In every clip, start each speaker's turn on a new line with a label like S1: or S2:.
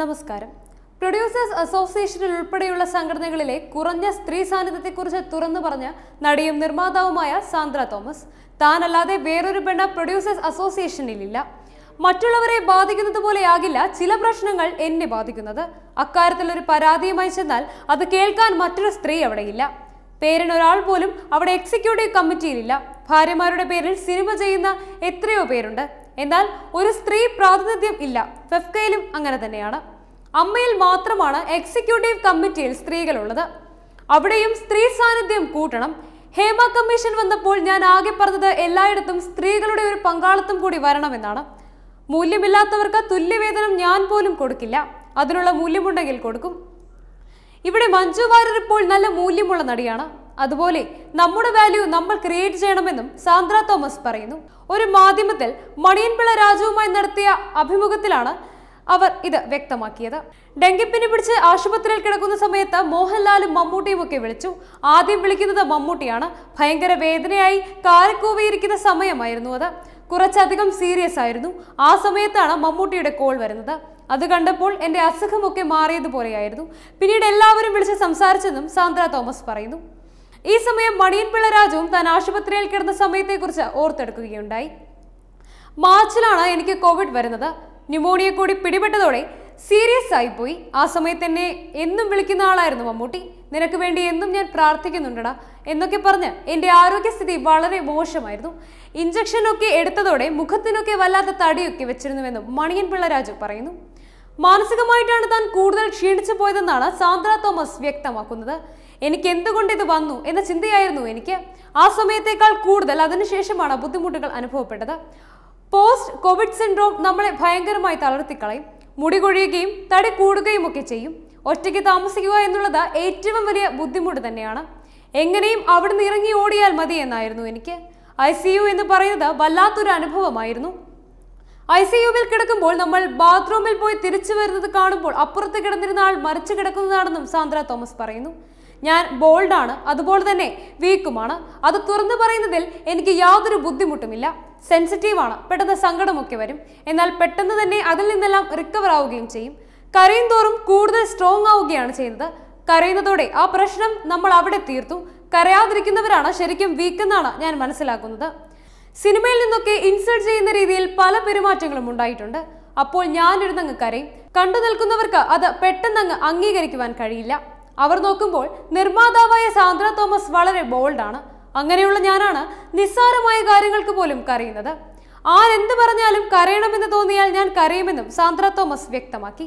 S1: നമസ്കാരം പ്രൊഡ്യൂസേഴ്സ് അസോസിയേഷനിൽ ഉൾപ്പെടെയുള്ള സംഘടനകളിലെ കുറഞ്ഞ സ്ത്രീ സാന്നിധ്യത്തെക്കുറിച്ച് തുറന്നു പറഞ്ഞ നടിയും നിർമ്മാതാവുമായ സാന്ദ്ര തോമസ് താനല്ലാതെ വേറൊരു പെണ്ണ പ്രൊഡ്യൂസേഴ്സ് അസോസിയേഷനിലില്ല മറ്റുള്ളവരെ ബാധിക്കുന്നത് പോലെയാകില്ല ചില പ്രശ്നങ്ങൾ എന്നെ ബാധിക്കുന്നത് അക്കാര്യത്തിൽ ഒരു പരാതിയുമായി ചെന്നാൽ അത് കേൾക്കാൻ മറ്റൊരു സ്ത്രീ അവിടെയില്ല പേരിനൊരാൾ പോലും അവിടെ എക്സിക്യൂട്ടീവ് കമ്മിറ്റിയിലില്ല ഭാര്യമാരുടെ പേരിൽ സിനിമ ചെയ്യുന്ന എത്രയോ പേരുണ്ട് എന്നാൽ ഒരു സ്ത്രീ പ്രാതിനിധ്യം ഇല്ല ഫെഫ്കയിലും അങ്ങനെ തന്നെയാണ് അമ്മയിൽ മാത്രമാണ് എക്സിക്യൂട്ടീവ് കമ്മിറ്റിയിൽ സ്ത്രീകളുള്ളത് അവിടെയും സ്ത്രീ സാന്നിധ്യം കൂട്ടണം ഹേമ കമ്മീഷൻ വന്നപ്പോൾ ഞാൻ ആകെ പറഞ്ഞത് എല്ലായിടത്തും സ്ത്രീകളുടെ ഒരു പങ്കാളിത്തം കൂടി വരണമെന്നാണ് മൂല്യമില്ലാത്തവർക്ക് തുല്യവേതനം ഞാൻ പോലും കൊടുക്കില്ല അതിനുള്ള മൂല്യമുണ്ടെങ്കിൽ കൊടുക്കും ഇവിടെ മഞ്ജു വാര്യർ ഇപ്പോൾ നല്ല മൂല്യമുള്ള നടിയാണ് അതുപോലെ നമ്മുടെ വാല്യൂ നമ്മൾ ക്രിയേറ്റ് ചെയ്യണമെന്നും സാന്ദ്ര തോമസ് പറയുന്നു ഒരു മാധ്യമത്തിൽ മണിയൻപിള്ള രാജുവുമായി നടത്തിയ അഭിമുഖത്തിലാണ് അവർ ഇത് വ്യക്തമാക്കിയത് ഡെങ്കിപ്പനി പിടിച്ച് ആശുപത്രിയിൽ കിടക്കുന്ന സമയത്ത് മോഹൻലാലും മമ്മൂട്ടിയും ഒക്കെ വിളിച്ചു ആദ്യം വിളിക്കുന്നത് മമ്മൂട്ടിയാണ് ഭയങ്കര വേദനയായി കാരക്കൂവിയിരിക്കുന്ന സമയമായിരുന്നു അത് കുറച്ചധികം സീരിയസ് ആയിരുന്നു ആ സമയത്താണ് മമ്മൂട്ടിയുടെ കോൾ വരുന്നത് അത് കണ്ടപ്പോൾ എൻ്റെ അസുഖമൊക്കെ മാറിയതുപോലെയായിരുന്നു പിന്നീട് എല്ലാവരും വിളിച്ച് സംസാരിച്ചെന്നും സാന്ദ്ര തോമസ് പറയുന്നു ഈ സമയം മണിയൻപിള്ള രാജുവും താൻ ആശുപത്രിയിൽ കിടന്ന സമയത്തെക്കുറിച്ച് ഓർത്തെടുക്കുകയുണ്ടായി മാർച്ചിലാണ് എനിക്ക് കോവിഡ് വരുന്നത് ന്യൂമോണിയ കൂടി പിടിപെട്ടതോടെ സീരിയസ് ആയിപ്പോയി ആ സമയത്ത് എന്നെ എന്നും വിളിക്കുന്ന ആളായിരുന്നു മമ്മൂട്ടി നിനക്ക് വേണ്ടി എന്നും ഞാൻ പ്രാർത്ഥിക്കുന്നുണ്ടടാ എന്നൊക്കെ പറഞ്ഞ് എൻ്റെ ആരോഗ്യസ്ഥിതി വളരെ മോശമായിരുന്നു ഇഞ്ചക്ഷനൊക്കെ എടുത്തതോടെ മുഖത്തിനൊക്കെ വല്ലാത്ത തടിയൊക്കെ വെച്ചിരുന്നുവെന്നും മണിയൻ രാജു പറയുന്നു മാനസികമായിട്ടാണ് താൻ കൂടുതൽ ക്ഷീണിച്ചു പോയതെന്നാണ് സാന്ദ്ര തോമസ് വ്യക്തമാക്കുന്നത് എനിക്ക് എന്തുകൊണ്ട് ഇത് വന്നു എന്ന ചിന്തയായിരുന്നു എനിക്ക് ആ സമയത്തേക്കാൾ കൂടുതൽ അതിനുശേഷമാണ് ബുദ്ധിമുട്ടുകൾ അനുഭവപ്പെട്ടത് പോസ്റ്റ് കോവിഡ് സിൻഡ്രോം നമ്മളെ ഭയങ്കരമായി തളർത്തിക്കളയും മുടി കൊഴിയുകയും തടി കൂടുകയും ഒക്കെ ചെയ്യും ഒറ്റയ്ക്ക് താമസിക്കുക എന്നുള്ളത് ഏറ്റവും വലിയ ബുദ്ധിമുട്ട് തന്നെയാണ് എങ്ങനെയും അവിടുന്ന് ഇറങ്ങി ഓടിയാൽ മതി എന്നായിരുന്നു എനിക്ക് ഐ സി യു എന്ന് പറയുന്നത് വല്ലാത്തൊരു അനുഭവമായിരുന്നു ഐ സി യുവിൽ കിടക്കുമ്പോൾ നമ്മൾ ബാത്റൂമിൽ പോയി തിരിച്ചു വരുന്നത് കാണുമ്പോൾ അപ്പുറത്ത് കിടന്നിരുന്ന ആൾ മരിച്ചു കിടക്കുന്നതാണെന്നും സാന്ദ്ര തോമസ് പറയുന്നു ഞാൻ ബോൾഡാണ് അതുപോലെ തന്നെ വീക്കുമാണ് അത് തുറന്നു പറയുന്നതിൽ എനിക്ക് യാതൊരു ബുദ്ധിമുട്ടുമില്ല സെൻസിറ്റീവാണ് പെട്ടെന്ന് സങ്കടമൊക്കെ വരും എന്നാൽ പെട്ടെന്ന് തന്നെ അതിൽ നിന്നെല്ലാം റിക്കവർ ആവുകയും ചെയ്യും കരയും തോറും കൂടുതൽ സ്ട്രോങ് ആവുകയാണ് ചെയ്യുന്നത് കരയുന്നതോടെ ആ പ്രശ്നം നമ്മൾ അവിടെ തീർത്തു കരയാതിരിക്കുന്നവരാണ് ശരിക്കും വീക്കെന്നാണ് ഞാൻ മനസ്സിലാക്കുന്നത് സിനിമയിൽ നിന്നൊക്കെ ഇൻസൾട്ട് ചെയ്യുന്ന രീതിയിൽ പല പെരുമാറ്റങ്ങളും ഉണ്ടായിട്ടുണ്ട് അപ്പോൾ ഞാനിരുന്നങ്ങ് കരയും കണ്ടു നിൽക്കുന്നവർക്ക് അത് പെട്ടെന്നങ്ങ് അംഗീകരിക്കുവാൻ കഴിയില്ല അവർ നോക്കുമ്പോൾ നിർമ്മാതാവായ സാന്ദ്ര തോമസ് വളരെ ബോൾഡാണ് അങ്ങനെയുള്ള ഞാനാണ് നിസ്സാരമായ കാര്യങ്ങൾക്ക് പോലും കരയുന്നത് ആരെന്ത് പറഞ്ഞാലും കരയണമെന്ന് തോന്നിയാൽ ഞാൻ കരയുമെന്നും സാന്ദ്ര തോമസ് വ്യക്തമാക്കി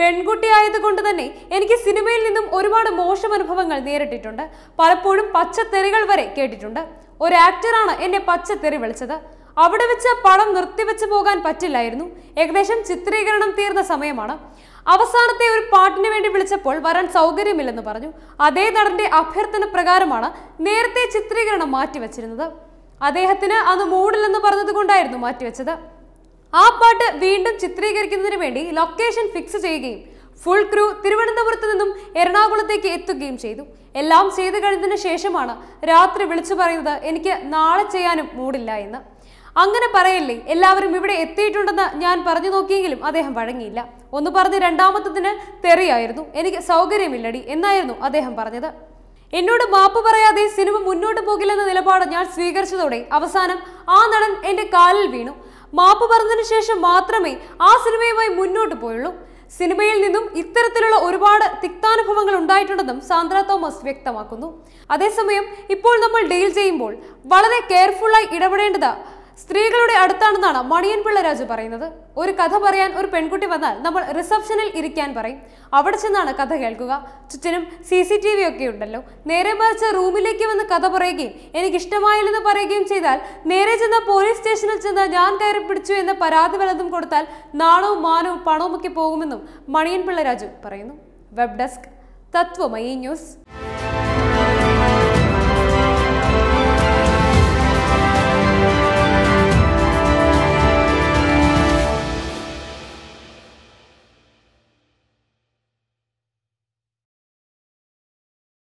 S1: പെൺകുട്ടിയായതുകൊണ്ട് തന്നെ എനിക്ക് സിനിമയിൽ നിന്നും ഒരുപാട് മോശം അനുഭവങ്ങൾ നേരിട്ടിട്ടുണ്ട് പലപ്പോഴും പച്ചത്തെറികൾ വരെ കേട്ടിട്ടുണ്ട് ഒരു ആക്ടറാണ് എന്നെ പച്ചത്തെറി വിളിച്ചത് അവിടെ വെച്ച് പടം നിർത്തിവെച്ചു പോകാൻ പറ്റില്ലായിരുന്നു ഏകദേശം ചിത്രീകരണം തീർന്ന സമയമാണ് അവസാനത്തെ ഒരു പാട്ടിന് വേണ്ടി വിളിച്ചപ്പോൾ വരാൻ സൗകര്യമില്ലെന്ന് പറഞ്ഞു അതേ നടന്റെ അഭ്യർത്ഥന പ്രകാരമാണ് നേരത്തെ ചിത്രീകരണം മാറ്റിവെച്ചിരുന്നത് അദ്ദേഹത്തിന് അന്ന് മൂടില്ലെന്ന് പറഞ്ഞതുകൊണ്ടായിരുന്നു മാറ്റിവെച്ചത് ആ പാട്ട് വീണ്ടും ചിത്രീകരിക്കുന്നതിന് വേണ്ടി ലൊക്കേഷൻ ഫിക്സ് ചെയ്യുകയും ഫുൾ ക്രൂ തിരുവനന്തപുരത്ത് നിന്നും എറണാകുളത്തേക്ക് എത്തുകയും ചെയ്തു എല്ലാം ചെയ്തു കഴിഞ്ഞതിന് ശേഷമാണ് രാത്രി വിളിച്ചു പറയുന്നത് എനിക്ക് നാളെ ചെയ്യാനും മൂടില്ല എന്ന് അങ്ങനെ പറയല്ലേ എല്ലാവരും ഇവിടെ എത്തിയിട്ടുണ്ടെന്ന് ഞാൻ പറഞ്ഞു നോക്കിയെങ്കിലും അദ്ദേഹം വഴങ്ങിയില്ല ഒന്ന് പറഞ്ഞ് രണ്ടാമത്തതിന് തെറിയായിരുന്നു എനിക്ക് സൗകര്യമില്ലടി എന്നായിരുന്നു അദ്ദേഹം പറഞ്ഞത് എന്നോട് മാപ്പ് പറയാതെ സിനിമ മുന്നോട്ട് പോകില്ലെന്ന നിലപാട് ഞാൻ സ്വീകരിച്ചതോടെ അവസാനം ആ നടൻ എൻ്റെ കാലിൽ വീണു മാപ്പ് പറഞ്ഞതിന് ശേഷം മാത്രമേ ആ സിനിമയുമായി മുന്നോട്ട് പോയുള്ളൂ സിനിമയിൽ നിന്നും ഇത്തരത്തിലുള്ള ഒരുപാട് തിക്താനുഭവങ്ങൾ ഉണ്ടായിട്ടുണ്ടെന്നും സാന്ദ്ര തോമസ് വ്യക്തമാക്കുന്നു അതേസമയം ഇപ്പോൾ നമ്മൾ ഡീൽ ചെയ്യുമ്പോൾ വളരെ കെയർഫുള്ളായി ഇടപെടേണ്ടത് സ്ത്രീകളുടെ അടുത്താണെന്നാണ് മണിയൻപിള്ള രാജു പറയുന്നത് ഒരു കഥ പറയാൻ ഒരു പെൺകുട്ടി വന്നാൽ നമ്മൾ റിസപ്ഷനിൽ ഇരിക്കാൻ പറയും അവിടെ ചെന്നാണ് കഥ കേൾക്കുക ചുറ്റിനും സി സി ടി വി ഒക്കെ ഉണ്ടല്ലോ നേരെ മറിച്ച് റൂമിലേക്ക് വന്ന് കഥ പറയുകയും ഇഷ്ടമായില്ലെന്ന് പറയുകയും ചെയ്താൽ നേരെ ചെന്ന പോലീസ് സ്റ്റേഷനിൽ ചെന്ന് ഞാൻ കയറി പിടിച്ചു എന്ന പരാതി വലതും കൊടുത്താൽ നാണവും മാനവും പണവും ഒക്കെ പോകുമെന്നും മണിയൻപിള്ള രാജു പറയുന്നു വെബ് ഡെസ്ക് തത്വമയി ന്യൂസ്